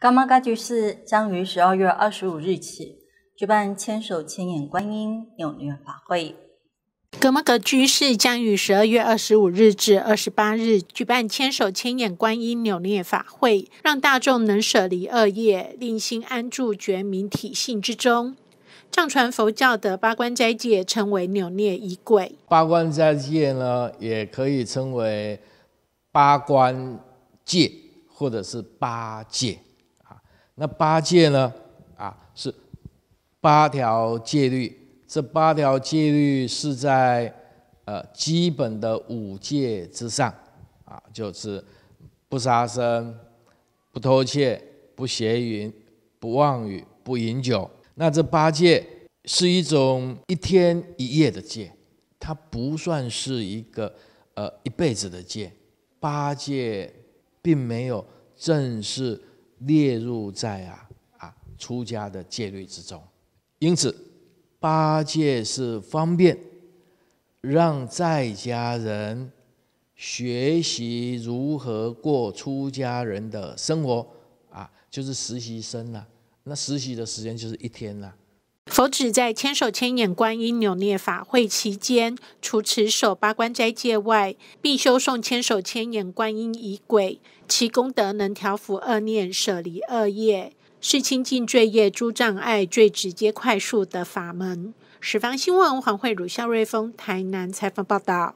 伽玛嘎居士将于十二月二十五日起举办千手千眼观音纽捏法会。格玛格居士将于十二月二十五日至二十八日举办千手千眼观音扭捏法会，让大众能舍离恶业，令心安住觉明体性之中。藏传佛教的八关斋戒称为扭捏仪轨，八关斋戒呢，也可以称为八关戒，或者是八戒。那八戒呢？啊，是八条戒律。这八条戒律是在呃基本的五戒之上，啊，就是不杀生、不偷窃、不邪淫、不妄语、不饮酒。那这八戒是一种一天一夜的戒，它不算是一个呃一辈子的戒。八戒并没有正式。列入在啊啊出家的戒律之中，因此八戒是方便让在家人学习如何过出家人的生活啊，就是实习生了。那实习的时间就是一天了。佛指在千手千眼观音扭捏法会期间，除持守八关斋戒外，并修诵千手千眼观音仪轨，其功德能调伏恶念、舍离恶业，是清净罪业诸障碍最直接、快速的法门。十方新闻黄慧如、肖瑞峰台南采访报道。